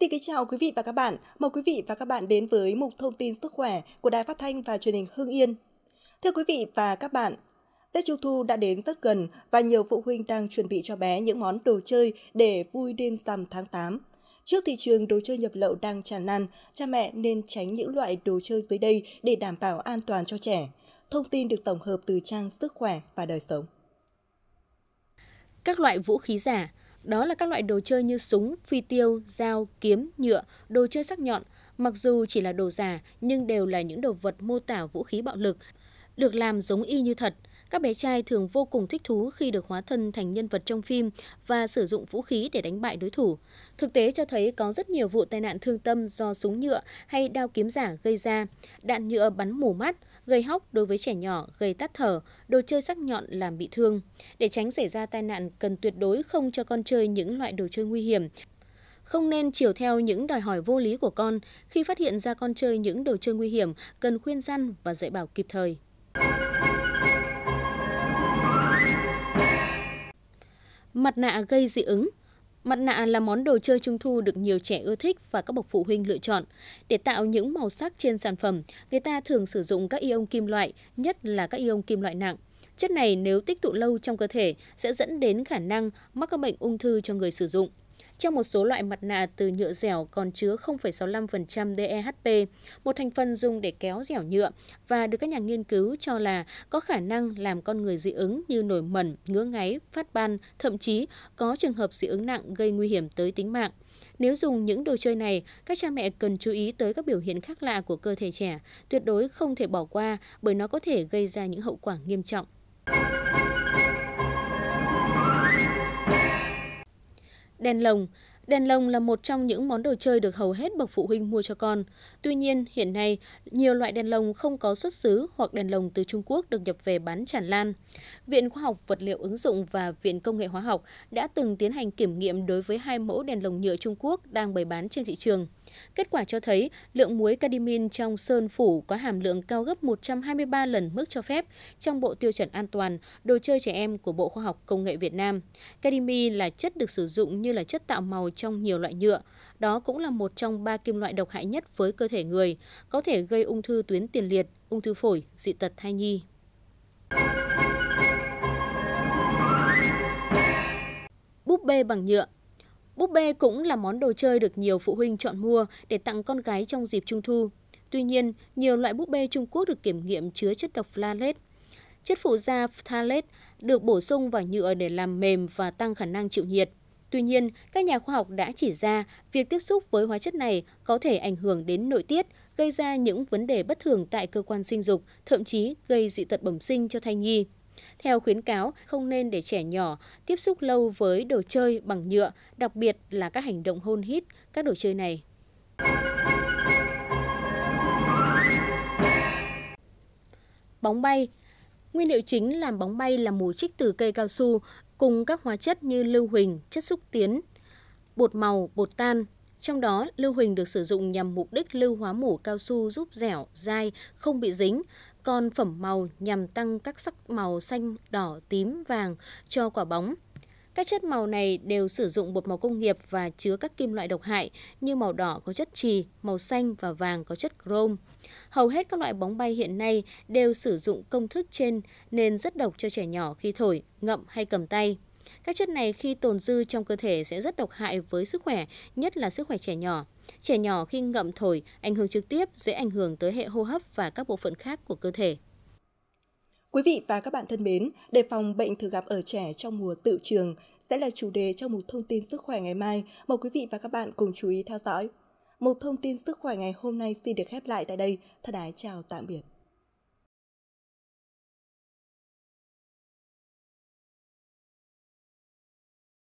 Xin kính chào quý vị và các bạn. Mời quý vị và các bạn đến với mục thông tin sức khỏe của Đài Phát thanh và Truyền hình Hương Yên. Thưa quý vị và các bạn, Tết Trung thu đã đến rất gần và nhiều phụ huynh đang chuẩn bị cho bé những món đồ chơi để vui đêm rằm tháng 8. Trước thị trường đồ chơi nhập lậu đang tràn lan, cha mẹ nên tránh những loại đồ chơi dưới đây để đảm bảo an toàn cho trẻ. Thông tin được tổng hợp từ trang Sức khỏe và đời sống. Các loại vũ khí giả, đó là các loại đồ chơi như súng, phi tiêu, dao, kiếm, nhựa, đồ chơi sắc nhọn. Mặc dù chỉ là đồ giả nhưng đều là những đồ vật mô tả vũ khí bạo lực, được làm giống y như thật. Các bé trai thường vô cùng thích thú khi được hóa thân thành nhân vật trong phim và sử dụng vũ khí để đánh bại đối thủ. Thực tế cho thấy có rất nhiều vụ tai nạn thương tâm do súng nhựa hay đao kiếm giả gây ra, đạn nhựa bắn mù mắt, gây hóc đối với trẻ nhỏ, gây tắt thở, đồ chơi sắc nhọn làm bị thương. Để tránh xảy ra tai nạn, cần tuyệt đối không cho con chơi những loại đồ chơi nguy hiểm, không nên chiều theo những đòi hỏi vô lý của con. Khi phát hiện ra con chơi những đồ chơi nguy hiểm, cần khuyên răn và dạy bảo kịp thời. Mặt nạ gây dị ứng Mặt nạ là món đồ chơi trung thu được nhiều trẻ ưa thích và các bậc phụ huynh lựa chọn. Để tạo những màu sắc trên sản phẩm, người ta thường sử dụng các ion kim loại, nhất là các ion kim loại nặng. Chất này nếu tích tụ lâu trong cơ thể sẽ dẫn đến khả năng mắc các bệnh ung thư cho người sử dụng. Trong một số loại mặt nạ từ nhựa dẻo còn chứa 0,65% DEHP, một thành phần dùng để kéo dẻo nhựa và được các nhà nghiên cứu cho là có khả năng làm con người dị ứng như nổi mẩn, ngứa ngáy, phát ban, thậm chí có trường hợp dị ứng nặng gây nguy hiểm tới tính mạng. Nếu dùng những đồ chơi này, các cha mẹ cần chú ý tới các biểu hiện khác lạ của cơ thể trẻ, tuyệt đối không thể bỏ qua bởi nó có thể gây ra những hậu quả nghiêm trọng. đèn lồng. Đèn lồng là một trong những món đồ chơi được hầu hết bậc phụ huynh mua cho con. Tuy nhiên, hiện nay, nhiều loại đèn lồng không có xuất xứ hoặc đèn lồng từ Trung Quốc được nhập về bán tràn lan. Viện Khoa học Vật liệu ứng dụng và Viện Công nghệ Hóa học đã từng tiến hành kiểm nghiệm đối với hai mẫu đèn lồng nhựa Trung Quốc đang bày bán trên thị trường. Kết quả cho thấy lượng muối cadimin trong sơn phủ có hàm lượng cao gấp 123 lần mức cho phép trong bộ tiêu chuẩn an toàn đồ chơi trẻ em của Bộ Khoa học Công nghệ Việt Nam. Cadimin là chất được sử dụng như là chất tạo màu trong nhiều loại nhựa. Đó cũng là một trong ba kim loại độc hại nhất với cơ thể người, có thể gây ung thư tuyến tiền liệt, ung thư phổi, dị tật thai nhi. Búp bê bằng nhựa Búp bê cũng là món đồ chơi được nhiều phụ huynh chọn mua để tặng con gái trong dịp trung thu. Tuy nhiên, nhiều loại búp bê Trung Quốc được kiểm nghiệm chứa chất độc phthalate. Chất phụ gia phthalate được bổ sung vào nhựa để làm mềm và tăng khả năng chịu nhiệt. Tuy nhiên, các nhà khoa học đã chỉ ra việc tiếp xúc với hóa chất này có thể ảnh hưởng đến nội tiết, gây ra những vấn đề bất thường tại cơ quan sinh dục, thậm chí gây dị tật bẩm sinh cho thai nhi. Theo khuyến cáo, không nên để trẻ nhỏ tiếp xúc lâu với đồ chơi bằng nhựa, đặc biệt là các hành động hôn hít các đồ chơi này. Bóng bay Nguyên liệu chính làm bóng bay là mù trích từ cây cao su cùng các hóa chất như lưu huỳnh, chất xúc tiến, bột màu, bột tan, trong đó, lưu huỳnh được sử dụng nhằm mục đích lưu hóa mủ cao su giúp dẻo, dai, không bị dính, còn phẩm màu nhằm tăng các sắc màu xanh, đỏ, tím, vàng cho quả bóng. Các chất màu này đều sử dụng bột màu công nghiệp và chứa các kim loại độc hại như màu đỏ có chất trì, màu xanh và vàng có chất chrome. Hầu hết các loại bóng bay hiện nay đều sử dụng công thức trên nên rất độc cho trẻ nhỏ khi thổi, ngậm hay cầm tay. Các chất này khi tồn dư trong cơ thể sẽ rất độc hại với sức khỏe, nhất là sức khỏe trẻ nhỏ. Trẻ nhỏ khi ngậm thổi, ảnh hưởng trực tiếp dễ ảnh hưởng tới hệ hô hấp và các bộ phận khác của cơ thể. Quý vị và các bạn thân mến, đề phòng bệnh thường gặp ở trẻ trong mùa tự trường sẽ là chủ đề trong một thông tin sức khỏe ngày mai. Mời quý vị và các bạn cùng chú ý theo dõi. Một thông tin sức khỏe ngày hôm nay xin được khép lại tại đây. Thân ái chào tạm biệt.